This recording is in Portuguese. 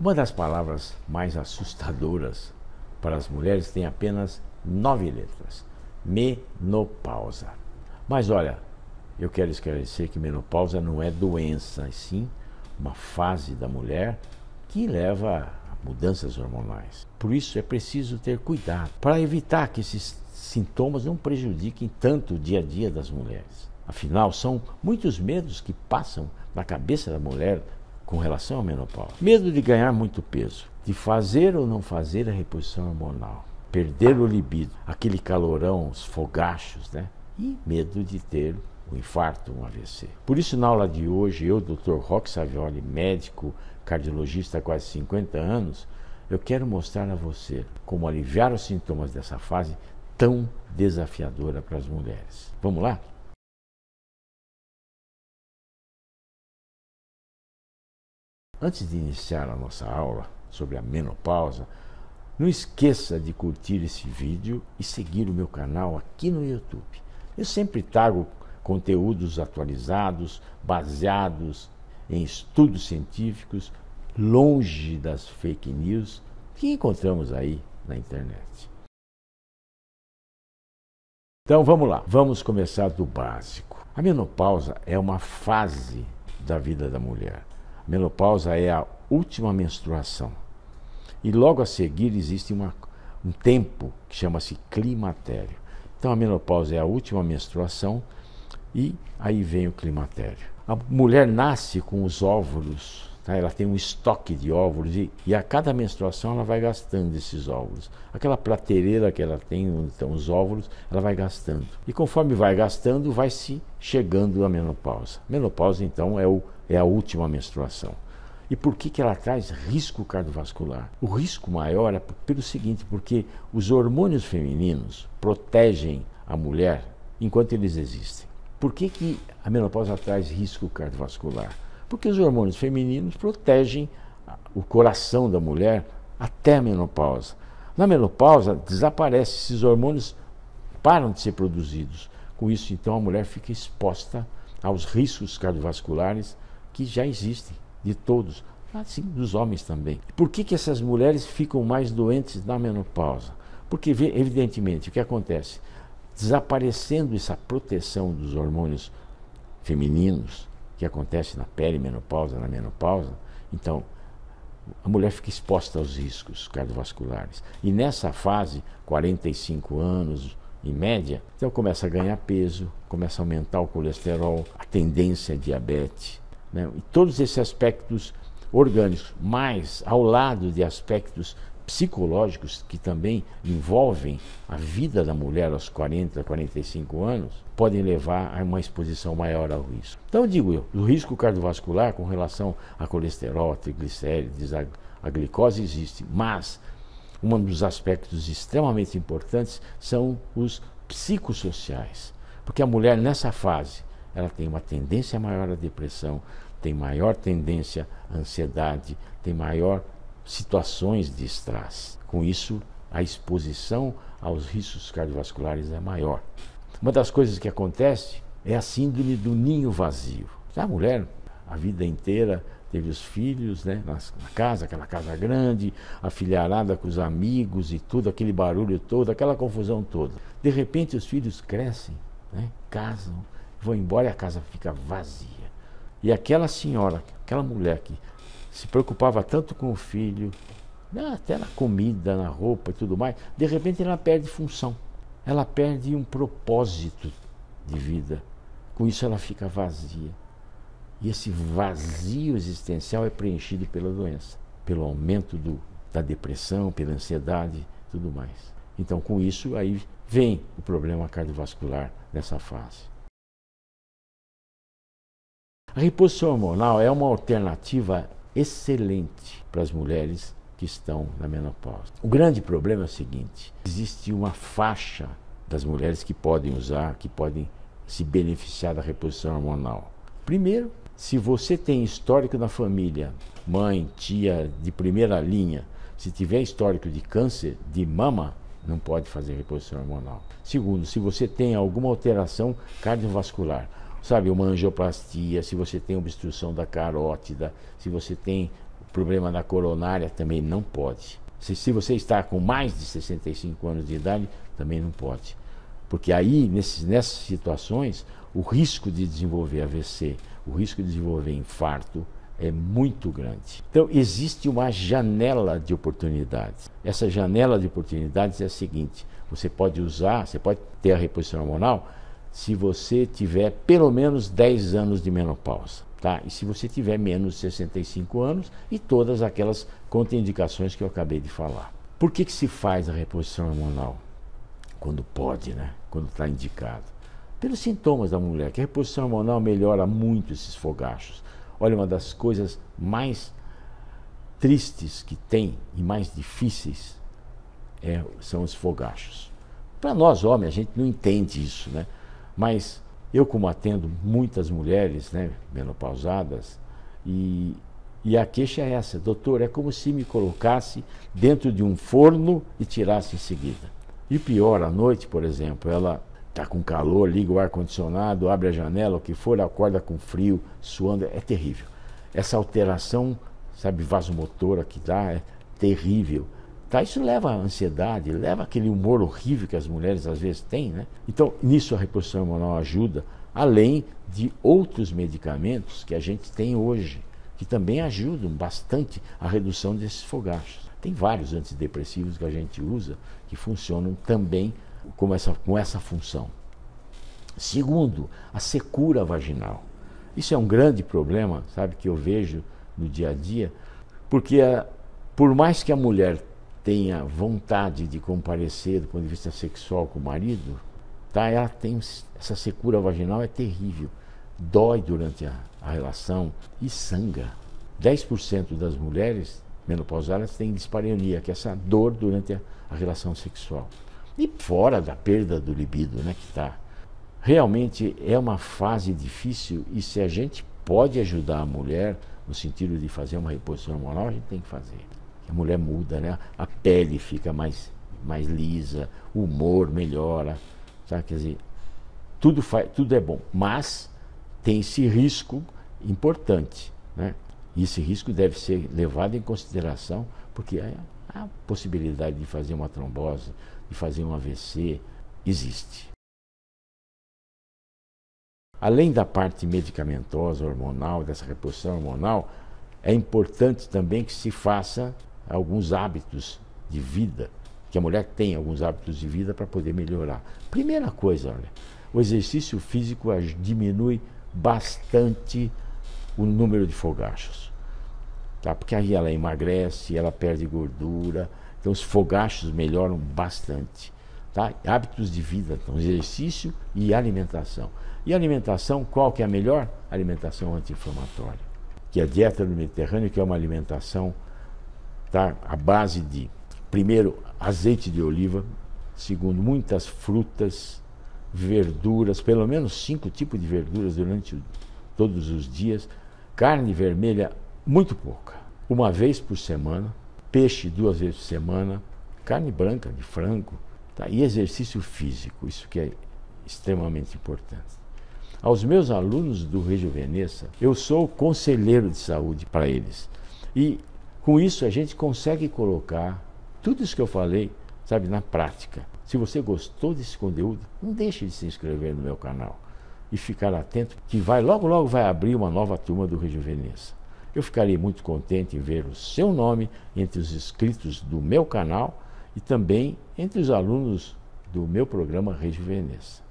Uma das palavras mais assustadoras para as mulheres tem apenas nove letras: menopausa. Mas olha, eu quero esclarecer que menopausa não é doença, e sim uma fase da mulher que leva a mudanças hormonais. Por isso é preciso ter cuidado para evitar que esses sintomas não prejudiquem tanto o dia a dia das mulheres. Afinal, são muitos medos que passam na cabeça da mulher com relação à menopausa. Medo de ganhar muito peso, de fazer ou não fazer a reposição hormonal, perder o libido, aquele calorão, os fogachos, né? E medo de ter um infarto, um AVC. Por isso, na aula de hoje, eu, Dr. Roque Savioli, médico cardiologista há quase 50 anos, eu quero mostrar a você como aliviar os sintomas dessa fase tão desafiadora para as mulheres. Vamos lá? Antes de iniciar a nossa aula sobre a menopausa, não esqueça de curtir esse vídeo e seguir o meu canal aqui no YouTube. Eu sempre trago conteúdos atualizados, baseados em estudos científicos, longe das fake news que encontramos aí na internet. Então vamos lá, vamos começar do básico. A menopausa é uma fase da vida da mulher Menopausa é a última menstruação. E logo a seguir existe uma, um tempo que chama-se climatério. Então a menopausa é a última menstruação e aí vem o climatério. A mulher nasce com os óvulos, tá? ela tem um estoque de óvulos e, e, a cada menstruação ela vai gastando esses óvulos. Aquela prateleira que ela tem, onde estão os óvulos, ela vai gastando. E conforme vai gastando, vai se chegando à menopausa. Menopausa então é o é a última menstruação. E por que, que ela traz risco cardiovascular? O risco maior é pelo seguinte, porque os hormônios femininos protegem a mulher enquanto eles existem. Por que, que a menopausa traz risco cardiovascular? Porque os hormônios femininos protegem o coração da mulher até a menopausa. Na menopausa desaparece, esses hormônios param de ser produzidos. Com isso, então, a mulher fica exposta aos riscos cardiovasculares que já existem, de todos, assim dos homens também. Por que, que essas mulheres ficam mais doentes na menopausa? Porque, evidentemente, o que acontece? Desaparecendo essa proteção dos hormônios femininos, que acontece na pele menopausa, na menopausa, então a mulher fica exposta aos riscos cardiovasculares. E nessa fase, 45 anos em média, então começa a ganhar peso, começa a aumentar o colesterol, a tendência a diabetes, né? E todos esses aspectos orgânicos, mas ao lado de aspectos psicológicos que também envolvem a vida da mulher aos 40, 45 anos, podem levar a uma exposição maior ao risco. Então, digo eu, o risco cardiovascular com relação a colesterol, a triglicérides, a, a glicose existe, mas um dos aspectos extremamente importantes são os psicossociais, porque a mulher nessa fase ela tem uma tendência maior à depressão, tem maior tendência à ansiedade, tem maior situações de estresse. Com isso, a exposição aos riscos cardiovasculares é maior. Uma das coisas que acontece é a síndrome do ninho vazio. A mulher, a vida inteira, teve os filhos né, na, casa, aquela casa grande, a filharada com os amigos e tudo, aquele barulho todo, aquela confusão toda. De repente, os filhos crescem, né, casam, vou embora e a casa fica vazia. E aquela senhora, aquela mulher que se preocupava tanto com o filho, né, até na comida, na roupa e tudo mais, de repente ela perde função, ela perde um propósito de vida. Com isso ela fica vazia. E esse vazio existencial é preenchido pela doença, pelo aumento do, da depressão, pela ansiedade, tudo mais. Então, com isso, aí vem o problema cardiovascular nessa fase. A reposição hormonal é uma alternativa excelente para as mulheres que estão na menopausa. O grande problema é o seguinte: existe uma faixa das mulheres que podem usar, que podem se beneficiar da reposição hormonal. Primeiro, se você tem histórico na família, mãe, tia de primeira linha, se tiver histórico de câncer de mama, não pode fazer reposição hormonal. Segundo, se você tem alguma alteração cardiovascular, sabe, uma angioplastia, se você tem obstrução da carótida, se você tem problema na coronária, também não pode. Se, se você está com mais de 65 anos de idade, também não pode. Porque aí, nesses, nessas situações, o risco de desenvolver AVC, o risco de desenvolver infarto é muito grande. Então, existe uma janela de oportunidades. Essa janela de oportunidades é a seguinte: você pode usar, você pode ter a reposição hormonal se você tiver pelo menos 10 anos de menopausa. Tá? E se você tiver menos de 65 anos e todas aquelas contraindicações que eu acabei de falar. Por que, que se faz a reposição hormonal? Quando pode, né? quando está indicado. Pelos sintomas da mulher, que a reposição hormonal melhora muito esses fogachos. Olha, uma das coisas mais tristes que tem e mais difíceis é, são os fogachos. Para nós, homens, a gente não entende isso, né? Mas eu, como atendo muitas mulheres né, menopausadas, e, e a queixa é essa, doutor, é como se me colocasse dentro de um forno e tirasse em seguida. E pior, à noite, por exemplo, ela está com calor, liga o ar-condicionado, abre a janela, o que for, acorda com frio, suando, é terrível. Essa alteração, sabe, vasomotora que dá, é terrível. Tá? Isso leva à ansiedade, leva aquele humor horrível que as mulheres às vezes têm. Né? Então, nisso a reposição hormonal ajuda, além de outros medicamentos que a gente tem hoje, que também ajudam bastante a redução desses fogachos. Tem vários antidepressivos que a gente usa que funcionam também com essa, com essa função. Segundo, a secura vaginal. Isso é um grande problema, sabe, que eu vejo no dia a dia, porque eh, por mais que a mulher tenha vontade de comparecer do ponto de vista sexual com o marido, tá? Ela tem essa secura vaginal é terrível, dói durante a, a relação e sangra. 10% das mulheres menopausadas têm dispareunia, que é essa dor durante a, a relação sexual. E fora da perda do libido, né, que está. Realmente é uma fase difícil e se a gente pode ajudar a mulher no sentido de fazer uma reposição hormonal, a gente tem que fazer a mulher muda, né? A pele fica mais, mais lisa, o humor melhora, sabe? Quer dizer, tudo, faz, tudo é bom, mas tem esse risco importante, né? E esse risco deve ser levado em consideração, porque a, é, a possibilidade de fazer uma trombose, de fazer um AVC, existe. Além da parte medicamentosa, hormonal, dessa reposição hormonal, é importante também que se faça alguns hábitos de vida, que a mulher tem alguns hábitos de vida para poder melhorar. Primeira coisa, olha, o exercício físico diminui bastante o número de fogachos. Tá? Porque aí ela emagrece, ela perde gordura, então os fogachos melhoram bastante. Tá? Hábitos de vida, então, exercício e alimentação. E alimentação, qual que é a melhor? Alimentação anti-inflamatória. Que é a dieta do Mediterrâneo, que é uma alimentação tá? a base de, primeiro, azeite de oliva, segundo, muitas frutas, verduras, pelo menos cinco tipos de verduras durante todos os dias, carne vermelha muito pouca, uma vez por semana, peixe duas vezes por semana, carne branca de frango, tá? e exercício físico, isso que é extremamente importante. Aos meus alunos do Rejuvenesça, eu sou conselheiro de saúde para eles. E com isso, a gente consegue colocar tudo isso que eu falei, sabe, na prática. Se você gostou desse conteúdo, não deixe de se inscrever no meu canal e ficar atento que vai logo logo vai abrir uma nova turma do Rejuvenesça. Eu ficarei muito contente em ver o seu nome entre os inscritos do meu canal e também entre os alunos do meu programa Rejuvenesça.